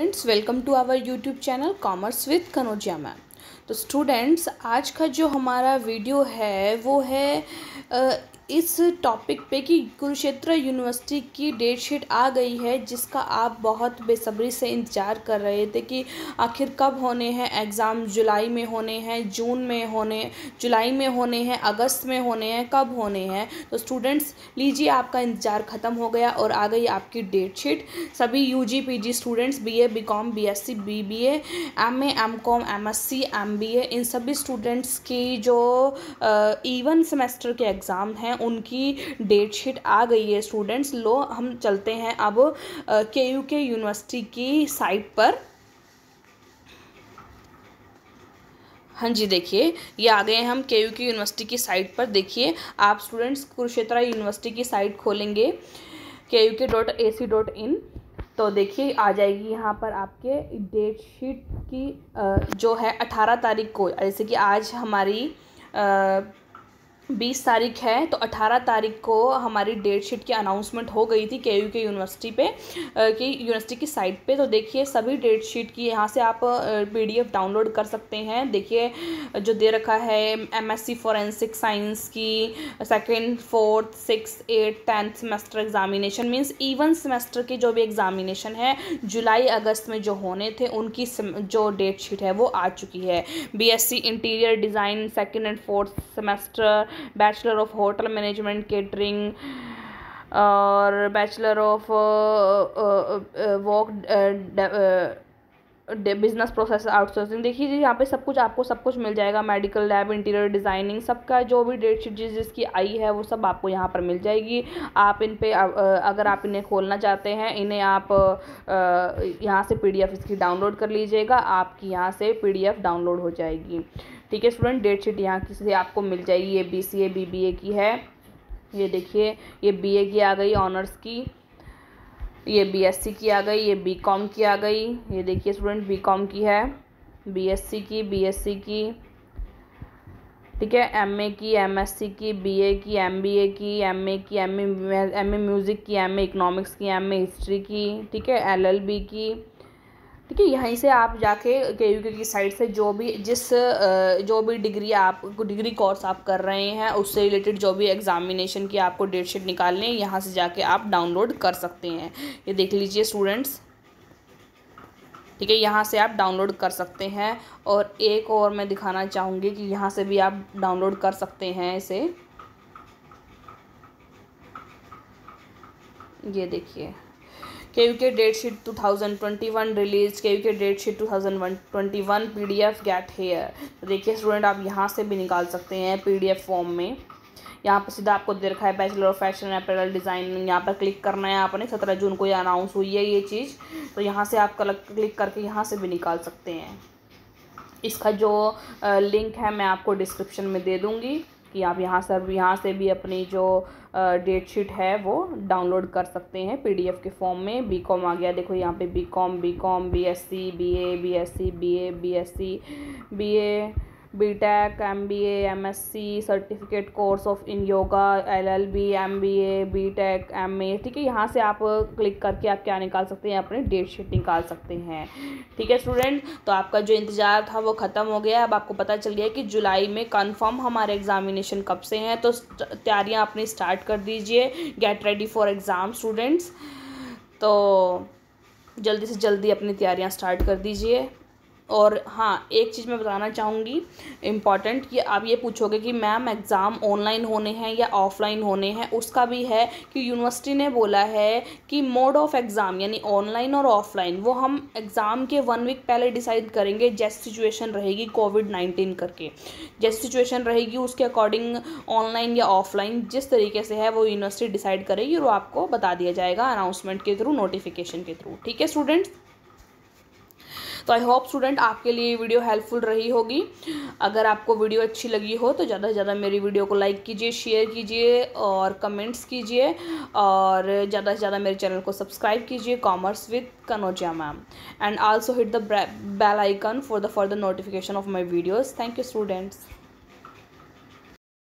friends welcome to our YouTube channel commerce with Kanojia ma'am तो students आज का जो हमारा वीडियो है वो है इस टॉपिक पे कि कुरुक्षेत्र यूनिवर्सिटी की डेट शीट आ गई है जिसका आप बहुत बेसब्री से इंतज़ार कर रहे थे कि आखिर कब होने हैं एग्ज़ाम जुलाई में होने हैं जून में होने जुलाई में होने हैं अगस्त में होने हैं कब होने हैं तो स्टूडेंट्स लीजिए आपका इंतज़ार ख़त्म हो गया और आ गई आपकी डेट शीट सभी U G P G students B A B Com B S C B B A M A M Com M S C M B A इन सभी स्टूडेंट्स की जो इवन सेमेस्टर के एग्ज़ाम हैं उनकी डेट शीट आ गई है स्टूडेंट्स लो हम चलते हैं अब के यू के यूनिवर्सिटी की साइट पर हाँ जी देखिए ये आ गए हम के यू की यूनिवर्सिटी की साइट पर देखिए आप स्टूडेंट्स कुरुक्षेत्रा यूनिवर्सिटी की साइट खोलेंगे के यू के dot A C dot in तो देखिए आ जाएगी यहाँ पर आपके डेट शीट की जो है अठारह तारीख को जैसे कि आज हमारी बीस तारीख है तो अठारह तारीख को हमारी डेट शीट की अनाउंसमेंट हो गई थी के यू के यूनिवर्सिटी पे कि यूनिवर्सिटी की साइट पे तो देखिए सभी डेट शीट की यहाँ से आप पीडीएफ डाउनलोड कर सकते हैं देखिए जो दे रखा है एमएससी फॉरेंसिक साइंस की second fourth six eight tenth semester examination means even semester के जो भी एग्जामिनेशन है जुलाई अगस्त में जो होने थे उनकी जो डेट शीट है वो आ चुकी है B interior design second and fourth semester bachelor of hotel management catering और bachelor of voc business process outsourcing देखिए जी यहाँ पे सब कुछ आपको सब कुछ मिल जाएगा मेडिकल लैब इंटीरियर डिज़ाइनिंग सबका जो भी डेट शीट जिस जिसकी आई है वो सब आपको यहाँ पर मिल जाएगी आप इन पे अगर आप इन्हें खोलना चाहते हैं इन्हें आप यहाँ से पीडीएफ इसकी डाउनलोड कर लीजिएगा आपकी यहाँ से पीडीएफ डाउनलोड हो जाएगी ठीक है स्टूडेंट डेट शीट यहाँ की से आपको मिल जाएगी ये B C A B B A की है ये देखिए ये बी ए की आ गई ऑनर्स की ये बी एस सी की आ गई ये बी कॉम की आ गई ये देखिए स्टूडेंट बी कॉम की है बी एस सी की बी एस सी की ठीक है एम ए की एम एस सी की बी ए की एम बी ए की एम ए की M A M A music की एम ए इकनॉमिक्स की एम ए हिस्ट्री की ठीक है एल एल बी की ठीक है यहीं से आप जाके के यू की साइड से जो भी जिस जो भी डिग्री आप डिग्री कोर्स आप कर रहे हैं उससे रिलेटेड जो भी एग्जामिनेशन की आपको डेट शीट निकालनी है यहाँ से जाके आप डाउनलोड कर सकते हैं ये देख लीजिए स्टूडेंट्स ठीक है यहाँ से आप डाउनलोड कर सकते हैं और एक और मैं दिखाना चाहूँगी कि यहाँ से भी आप डाउनलोड कर सकते हैं इसे ये देखिए K U K date sheet two thousand twenty one release K U K date sheet two thousand one twenty one P D F get here तो देखिए स्टूडेंट आप यहाँ से भी निकाल सकते हैं पी डी एफ फॉर्म में यहाँ पर सीधा आपको दे रखा है bachelor of fashion apparel designing यहाँ पर क्लिक करना है आपने सत्रह जून को ये अनाउंस हुई है ये चीज़ तो यहाँ से आप कल क्लिक करके यहाँ से भी निकाल सकते हैं इसका जो लिंक है मैं आपको डिस्क्रिप्शन में दे दूँगी कि आप यहाँ सर यहाँ से भी अपनी जो डेट शीट है वो डाउनलोड कर सकते हैं पीडीएफ के फॉर्म में बीकॉम आ गया देखो यहाँ पे BCom BCom BSc BA BSc BA BSc BA B tech M B M S C certificate course of in yoga L L B M B A B tech M A ठीक है यहाँ से आप क्लिक करके आप क्या निकाल सकते हैं अपनी डेट शीट निकाल सकते हैं ठीक है स्टूडेंट तो आपका जो इंतज़ार था वो ख़त्म हो गया अब आपको पता चल गया कि जुलाई में कन्फर्म हमारे एग्ज़ामिनेशन कब से हैं तो तैयारियाँ अपनी स्टार्ट कर दीजिए get ready for exam students तो जल्दी से जल्दी अपनी तैयारियाँ स्टार्ट कर दीजिए और हाँ एक चीज़ मैं बताना चाहूँगी इम्पॉर्टेंट कि आप ये पूछोगे कि मैम एग्ज़ाम ऑनलाइन होने हैं या ऑफ़लाइन होने हैं उसका भी है कि यूनिवर्सिटी ने बोला है कि मोड ऑफ़ एग्ज़ाम यानी ऑनलाइन और ऑफ़लाइन वो हम एग्ज़ाम के वन वीक पहले डिसाइड करेंगे जैसी सिचुएशन रहेगी कोविड नाइन्टीन करके जैसी सिचुएशन रहेगी उसके अकॉर्डिंग ऑनलाइन या ऑफ़लाइन जिस तरीके से है वो यूनिवर्सिटी डिसाइड करेगी और आपको बता दिया जाएगा अनाउंसमेंट के थ्रू नोटिफिकेशन के थ्रू ठीक है स्टूडेंट्स तो आई होप स्टूडेंट आपके लिए वीडियो हेल्पफुल रही होगी अगर आपको वीडियो अच्छी लगी हो तो ज़्यादा से ज़्यादा मेरी वीडियो को लाइक कीजिए शेयर कीजिए और कमेंट्स कीजिए और ज़्यादा से ज़्यादा मेरे चैनल को सब्सक्राइब कीजिए commerce with Kanojia ma'am and also hit the bell icon for the further notification of my videos thank you students